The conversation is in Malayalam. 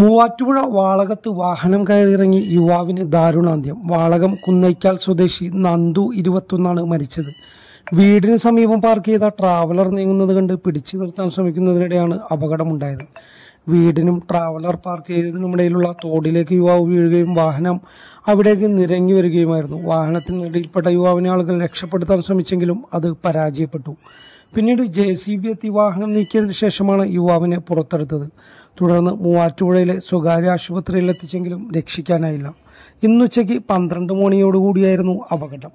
മൂവാറ്റുപുഴ വാളകത്ത് വാഹനം കയറിയിറങ്ങി യുവാവിന് ദാരുണാന്ത്യം വാളകം കുന്നയ്ക്കാൽ സ്വദേശി നന്ദു ഇരുപത്തൊന്നാണ് മരിച്ചത് വീടിന് സമീപം പാർക്ക് ചെയ്ത ട്രാവലർ നീങ്ങുന്നത് കണ്ട് പിടിച്ചു നിർത്താൻ ശ്രമിക്കുന്നതിനിടെയാണ് അപകടമുണ്ടായത് വീടിനും ട്രാവലർ പാർക്ക് ചെയ്തതിനുമിടയിലുള്ള തോടിലേക്ക് യുവാവ് വീഴുകയും വാഹനം അവിടേക്ക് നിരങ്ങി വരികയുമായിരുന്നു വാഹനത്തിനിടയിൽപ്പെട്ട യുവാവിനെ ആളുകൾ രക്ഷപ്പെടുത്താൻ ശ്രമിച്ചെങ്കിലും അത് പരാജയപ്പെട്ടു പിന്നീട് ജെ സി ബി എത്തി വാഹനം നീക്കിയതിനു ശേഷമാണ് യുവാവിനെ പുറത്തെടുത്തത് തുടർന്ന് മൂവാറ്റുപുഴയിലെ സ്വകാര്യ ആശുപത്രിയിൽ എത്തിച്ചെങ്കിലും രക്ഷിക്കാനായില്ല ഇന്നുച്ചയ്ക്ക് പന്ത്രണ്ട് മണിയോടുകൂടിയായിരുന്നു അപകടം